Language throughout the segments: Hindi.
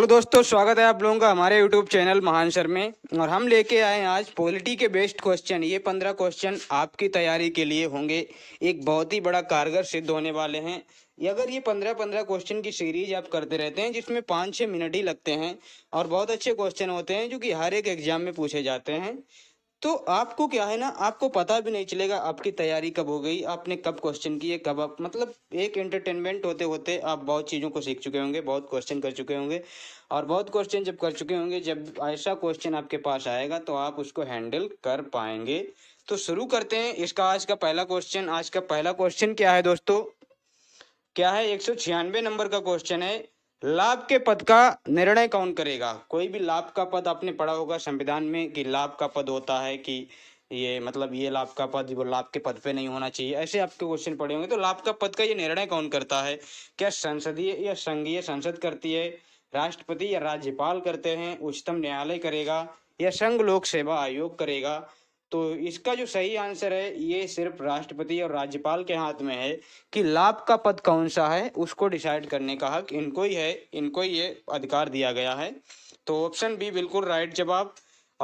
हेलो दोस्तों स्वागत है आप लोगों का हमारे यूट्यूब चैनल महान सर में और हम लेके आए हैं आज पॉलिटी के बेस्ट क्वेश्चन ये पंद्रह क्वेश्चन आपकी तैयारी के लिए होंगे एक बहुत ही बड़ा कारगर सिद्ध होने वाले हैं अगर ये पंद्रह पंद्रह क्वेश्चन की सीरीज आप करते रहते हैं जिसमें पाँच छः मिनट ही लगते हैं और बहुत अच्छे क्वेश्चन होते हैं जो कि हर एक एग्जाम में पूछे जाते हैं तो आपको क्या है ना आपको पता भी नहीं चलेगा आपकी तैयारी कब हो गई आपने कब क्वेश्चन किए कब आप मतलब एक एंटरटेनमेंट होते होते आप बहुत चीज़ों को सीख चुके होंगे बहुत क्वेश्चन कर चुके होंगे और बहुत क्वेश्चन जब कर चुके होंगे जब ऐसा क्वेश्चन आपके पास आएगा तो आप उसको हैंडल कर पाएंगे तो शुरू करते हैं इसका आज का पहला क्वेश्चन आज का पहला क्वेश्चन क्या है दोस्तों क्या है एक नंबर का क्वेश्चन है लाभ के पद का निर्णय कौन करेगा कोई भी लाभ का पद आपने पढ़ा होगा संविधान में कि लाभ का पद होता है कि ये मतलब ये लाभ का पद वो लाभ के पद पे नहीं होना चाहिए ऐसे आपके क्वेश्चन पड़े होंगे तो लाभ का पद का ये निर्णय कौन करता है क्या संसदीय या संघीय संसद करती है राष्ट्रपति या राज्यपाल करते हैं उच्चतम न्यायालय करेगा या संघ लोक सेवा आयोग करेगा तो इसका जो सही आंसर है ये सिर्फ राष्ट्रपति और राज्यपाल के हाथ में है कि लाभ का पद कौन सा है उसको डिसाइड करने का हक इनको ही है इनको ही ये अधिकार दिया गया है तो ऑप्शन बी बिल्कुल राइट जवाब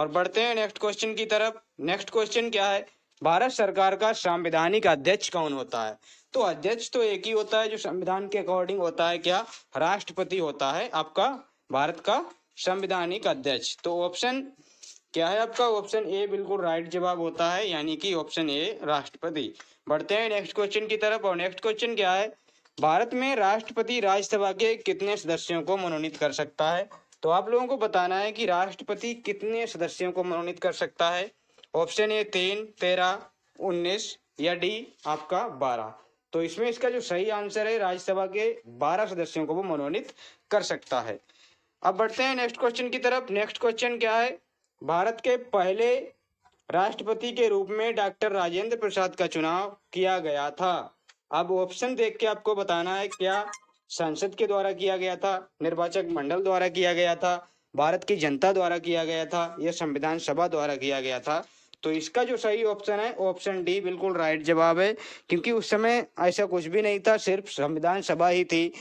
और बढ़ते हैं नेक्स्ट क्वेश्चन की तरफ नेक्स्ट क्वेश्चन क्या है भारत सरकार का संवैधानिक अध्यक्ष कौन होता है तो अध्यक्ष तो एक ही होता है जो संविधान के अकॉर्डिंग होता है क्या राष्ट्रपति होता है आपका भारत का संविधानिक अध्यक्ष तो ऑप्शन क्या है आपका ऑप्शन ए बिल्कुल राइट जवाब होता है यानी कि ऑप्शन ए राष्ट्रपति बढ़ते हैं नेक्स्ट क्वेश्चन की तरफ और नेक्स्ट क्वेश्चन क्या है भारत में राष्ट्रपति राज्यसभा के कितने सदस्यों को मनोनीत कर सकता है तो आप लोगों को बताना है कि राष्ट्रपति कितने सदस्यों को मनोनीत कर सकता है ऑप्शन ए तीन तेरह उन्नीस या डी आपका बारह तो इसमें इसका जो सही आंसर है राज्यसभा के बारह सदस्यों को वो मनोनीत कर सकता है अब बढ़ते हैं नेक्स्ट क्वेश्चन की तरफ नेक्स्ट क्वेश्चन क्या है भारत के पहले राष्ट्रपति के रूप में डॉक्टर राजेंद्र प्रसाद का चुनाव किया गया था अब ऑप्शन देख के आपको बताना है क्या संसद के द्वारा किया गया था निर्वाचक मंडल द्वारा किया गया था भारत की जनता द्वारा किया गया था यह संविधान सभा द्वारा किया गया था तो इसका जो सही ऑप्शन है ऑप्शन डी बिल्कुल राइट जवाब है क्योंकि उस समय ऐसा कुछ भी नहीं था सिर्फ संविधान सभा ही थी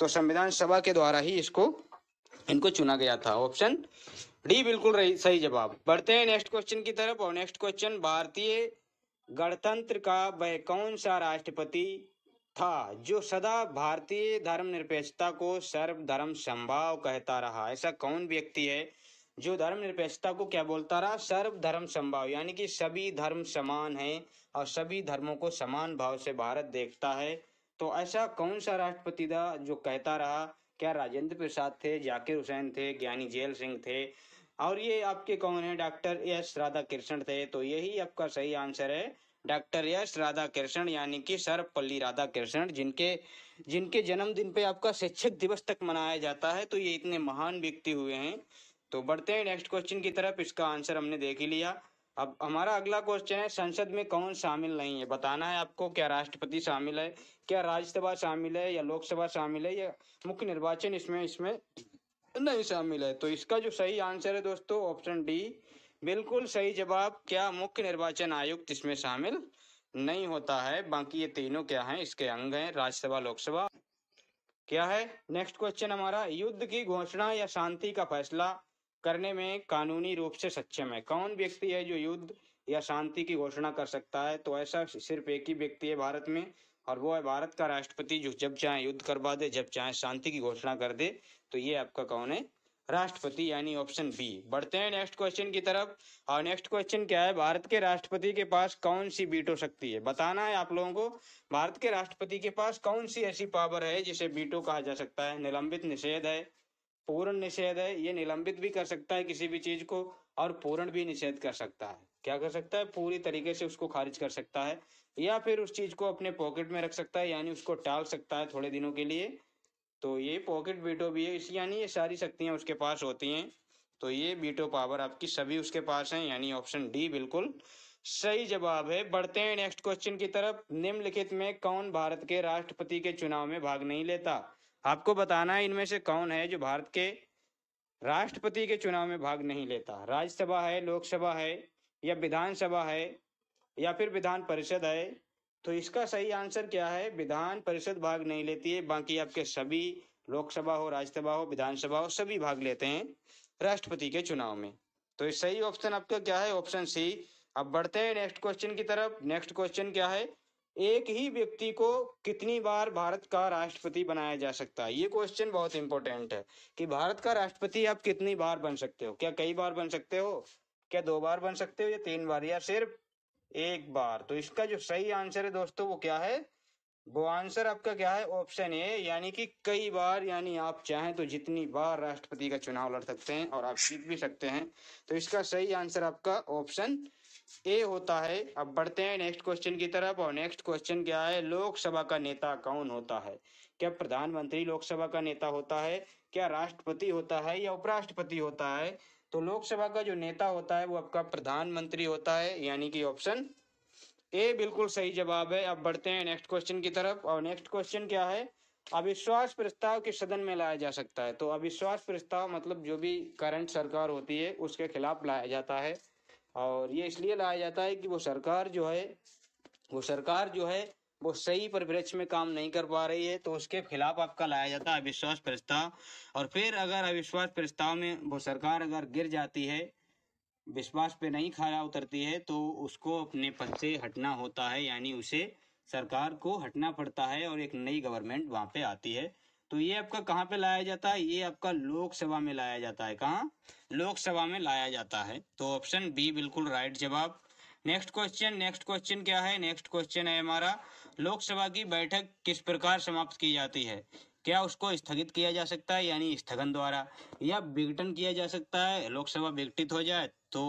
तो संविधान सभा के द्वारा ही इसको इनको चुना गया था ऑप्शन डी बिल्कुल सही जवाब बढ़ते हैं नेक्स्ट क्वेश्चन की तरफ और नेक्स्ट क्वेश्चन भारतीय गणतंत्र का वह कौन सा राष्ट्रपति था जो सदा भारतीय धर्मनिरपेक्षता को सर्वधर्म संभाव कहता रहा ऐसा कौन व्यक्ति है जो धर्मनिरपेक्षता को क्या बोलता रहा सर्वधर्म संभाव यानी कि सभी धर्म समान है और सभी धर्मों को समान भाव से भारत देखता है तो ऐसा कौन सा राष्ट्रपति था जो कहता रहा क्या राजेंद्र प्रसाद थे जाकिर हुसैन थे ज्ञानी जेल सिंह थे और ये आपके कौन है डॉक्टर एस राधा कृष्ण थे तो यही आपका सही आंसर है डॉक्टर एस राधा कृष्ण यानी कि सर्वपल्ली राधा कृष्ण जिनके जिनके जन्मदिन पे आपका शिक्षक दिवस तक मनाया जाता है तो ये इतने महान व्यक्ति हुए हैं तो बढ़ते हैं नेक्स्ट क्वेश्चन की तरफ इसका आंसर हमने देख ही लिया अब हमारा अगला क्वेश्चन है संसद में कौन शामिल नहीं है बताना है आपको क्या राष्ट्रपति शामिल है क्या राज्यसभा शामिल है या लोकसभा शामिल है या मुख्य निर्वाचन इसमें इसमें नहीं शामिल है तो इसका जो सही आंसर है दोस्तों ऑप्शन डी बिल्कुल सही जवाब क्या मुख्य निर्वाचन आयुक्त इसमें शामिल नहीं होता है बाकी ये तीनों क्या हैं इसके अंग हैं राज्यसभा लोकसभा क्या है नेक्स्ट क्वेश्चन हमारा युद्ध की घोषणा या शांति का फैसला करने में कानूनी रूप से सक्षम है कौन व्यक्ति है जो युद्ध या शांति की घोषणा कर सकता है तो ऐसा सिर्फ एक ही व्यक्ति है भारत में और वो है भारत का राष्ट्रपति जो जब चाहे युद्ध करवा दे जब चाहे शांति की घोषणा कर दे तो ये आपका कौन है राष्ट्रपति यानी ऑप्शन बी बढ़ते हैं नेक्स्ट क्वेश्चन की तरफ और नेक्स्ट क्वेश्चन क्या है भारत के राष्ट्रपति के पास कौन सी बीटो शक्ति है बताना है आप लोगों को भारत के राष्ट्रपति के पास कौन सी ऐसी पावर है जिसे बीटो कहा जा सकता है निलंबित निषेध है पूर्ण निषेध है ये निलंबित भी कर सकता है किसी भी चीज को और पूर्ण भी निषेध कर सकता है क्या कर सकता है पूरी तरीके से उसको खारिज कर सकता है या फिर उस चीज को अपने पॉकेट में रख सकता है यानी उसको टाल सकता है थोड़े दिनों के लिए तो ये पॉकेट बीटो भी है यानी ये सारी शक्तियां उसके पास होती हैं तो ये बीटो पावर आपकी सभी उसके पास हैं यानी ऑप्शन डी बिल्कुल सही जवाब है बढ़ते हैं नेक्स्ट क्वेश्चन की तरफ निम्नलिखित में कौन भारत के राष्ट्रपति के चुनाव में भाग नहीं लेता आपको बताना है इनमें से कौन है जो भारत के राष्ट्रपति के चुनाव में भाग नहीं लेता राज्यसभा है लोकसभा है या विधानसभा है या फिर विधान परिषद है तो इसका सही आंसर क्या है विधान परिषद भाग नहीं लेती है बाकी आपके सभी लोकसभा हो राज्यसभा हो विधानसभा हो सभी भाग लेते हैं राष्ट्रपति के चुनाव में तो सही ऑप्शन आपका क्या है ऑप्शन सी अब बढ़ते हैं नेक्स्ट क्वेश्चन की तरफ नेक्स्ट क्वेश्चन क्या है एक ही व्यक्ति को कितनी बार भारत का राष्ट्रपति बनाया जा सकता है ये क्वेश्चन बहुत इंपॉर्टेंट है कि भारत का राष्ट्रपति आप कितनी बार बन सकते हो क्या कई बार बन सकते हो क्या दो बार बन सकते हो या तीन बार या सिर्फ एक बार तो इसका जो सही आंसर है दोस्तों वो क्या है वो आंसर आपका क्या है ऑप्शन ए यानी कि कई बार यानी आप चाहें तो जितनी बार राष्ट्रपति का चुनाव लड़ सकते हैं और आप जीत भी सकते हैं तो इसका सही आंसर आपका ऑप्शन ए होता है अब बढ़ते हैं नेक्स्ट क्वेश्चन की तरफ और नेक्स्ट क्वेश्चन क्या है लोकसभा का नेता कौन होता है क्या प्रधानमंत्री लोकसभा का नेता होता है क्या राष्ट्रपति होता है या उपराष्ट्रपति होता है तो लोकसभा का जो नेता होता है वो आपका प्रधानमंत्री होता है यानी कि ऑप्शन ए बिल्कुल सही जवाब है अब बढ़ते हैं नेक्स्ट क्वेश्चन की तरफ और नेक्स्ट क्वेश्चन क्या है अविश्वास प्रस्ताव के सदन में लाया जा सकता है तो अविश्वास प्रस्ताव मतलब जो भी करंट सरकार होती है उसके खिलाफ लाया जाता है और ये इसलिए लाया जाता है कि वो सरकार जो है वो सरकार जो है वो सही परिप्रेक्ष्य में काम नहीं कर पा रही है तो उसके खिलाफ आपका लाया जाता है अविश्वास प्रस्ताव और फिर अगर अविश्वास प्रस्ताव में वो सरकार अगर गिर जाती है विश्वास पे नहीं खरा उतरती है तो उसको अपने पद से हटना होता है यानी उसे सरकार को हटना पड़ता है और एक नई गवर्नमेंट वहां पे आती है तो ये आपका कहाँ पे लाया जाता है ये आपका लोकसभा में लाया जाता है कहाँ लोकसभा में लाया जाता है तो ऑप्शन बी बिल्कुल राइट जवाब नेक्स्ट क्वेश्चन नेक्स्ट क्वेश्चन क्या है नेक्स्ट क्वेश्चन है हमारा लोकसभा की बैठक किस प्रकार समाप्त की जाती है क्या उसको स्थगित किया जा सकता है यानी स्थगन द्वारा या विघटन किया जा सकता है लोकसभा विघटित हो जाए तो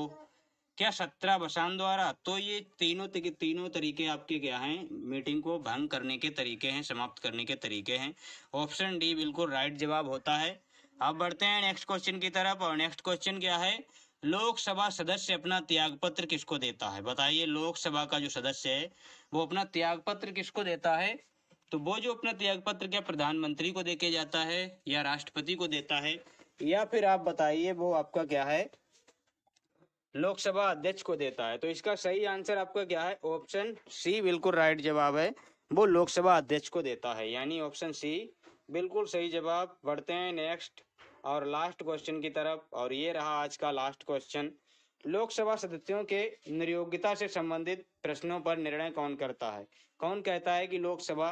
क्या सत्रह बसान द्वारा तो ये तीनों तरीके तीनों तरीके आपके क्या हैं मीटिंग को भंग करने के तरीके हैं समाप्त करने के तरीके हैं ऑप्शन डी बिल्कुल राइट जवाब होता है अब बढ़ते हैं नेक्स्ट क्वेश्चन की तरफ और नेक्स्ट क्वेश्चन क्या है लोकसभा सदस्य अपना त्याग पत्र किसको देता है बताइए लोकसभा का जो सदस्य है वो अपना त्याग पत्र किसको देता है तो वो जो अपना त्याग पत्र क्या प्रधानमंत्री को देके जाता है या राष्ट्रपति को देता है या फिर आप बताइए वो आपका क्या है लोकसभा अध्यक्ष को देता है तो इसका सही आंसर आपका क्या है ऑप्शन सी बिल्कुल राइट जवाब है वो लोकसभा अध्यक्ष को देता है यानी ऑप्शन सी बिल्कुल सही जवाब बढ़ते हैं नेक्स्ट और लास्ट क्वेश्चन की तरफ और ये रहा आज का लास्ट क्वेश्चन लोकसभा सदस्यों के निर्योग्यता से संबंधित प्रश्नों पर निर्णय कौन करता है कौन कहता है कि लोकसभा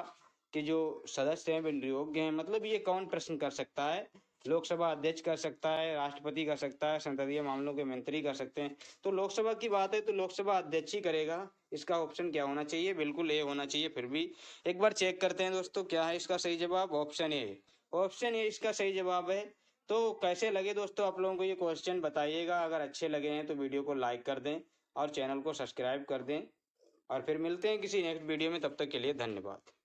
के जो सदस्य हैं वे निर्योग्य हैं मतलब ये कौन प्रश्न कर सकता है लोकसभा अध्यक्ष कर सकता है राष्ट्रपति कर सकता है संसदीय मामलों के मंत्री कर सकते हैं तो लोकसभा की बात है तो लोकसभा अध्यक्ष ही करेगा इसका ऑप्शन क्या होना चाहिए बिल्कुल ए होना चाहिए फिर भी एक बार चेक करते हैं दोस्तों क्या है इसका सही जवाब ऑप्शन ए ऑप्शन ए इसका सही जवाब है तो कैसे लगे दोस्तों आप लोगों को ये क्वेश्चन बताइएगा अगर अच्छे लगे हैं तो वीडियो को लाइक कर दें और चैनल को सब्सक्राइब कर दें और फिर मिलते हैं किसी नेक्स्ट वीडियो में तब तक के लिए धन्यवाद